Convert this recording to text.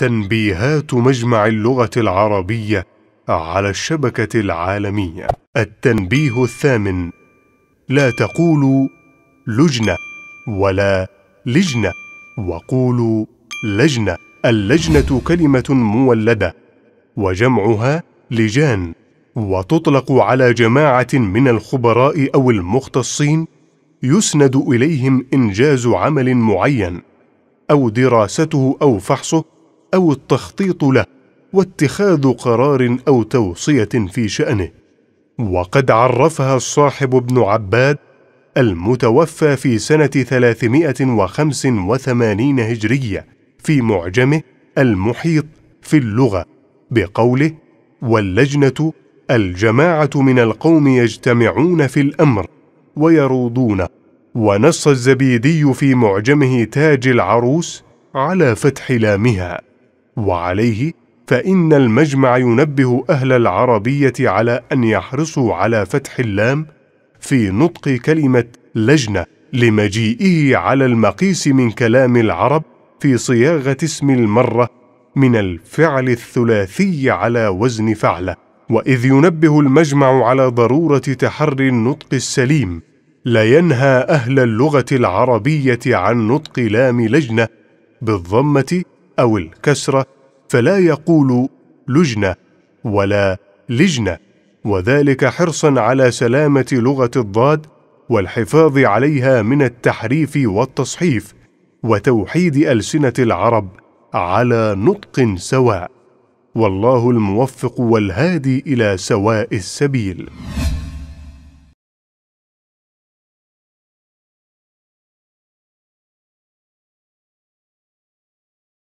تنبيهات مجمع اللغة العربية على الشبكة العالمية التنبيه الثامن لا تقولوا لجنة ولا لجنة وقولوا لجنة اللجنة كلمة مولدة وجمعها لجان وتطلق على جماعة من الخبراء أو المختصين يسند إليهم إنجاز عمل معين أو دراسته أو فحصه او التخطيط له واتخاذ قرار او توصيه في شانه وقد عرفها الصاحب ابن عباد المتوفى في سنة 385 هجرية في معجمه المحيط في اللغة بقوله: واللجنة الجماعة من القوم يجتمعون في الأمر ويروضونه، ونص الزبيدي في معجمه تاج العروس على فتح لامها. وعليه فإن المجمع ينبه أهل العربية على أن يحرصوا على فتح اللام في نطق كلمة لجنة لمجيئه على المقيس من كلام العرب في صياغة اسم المرة من الفعل الثلاثي على وزن فعله وإذ ينبه المجمع على ضرورة تحري النطق السليم لا ينهى أهل اللغة العربية عن نطق لام لجنة بالضمة او الكسره فلا يقول لجنه ولا لجنه وذلك حرصا على سلامه لغه الضاد والحفاظ عليها من التحريف والتصحيف وتوحيد السنه العرب على نطق سواء والله الموفق والهادي الى سواء السبيل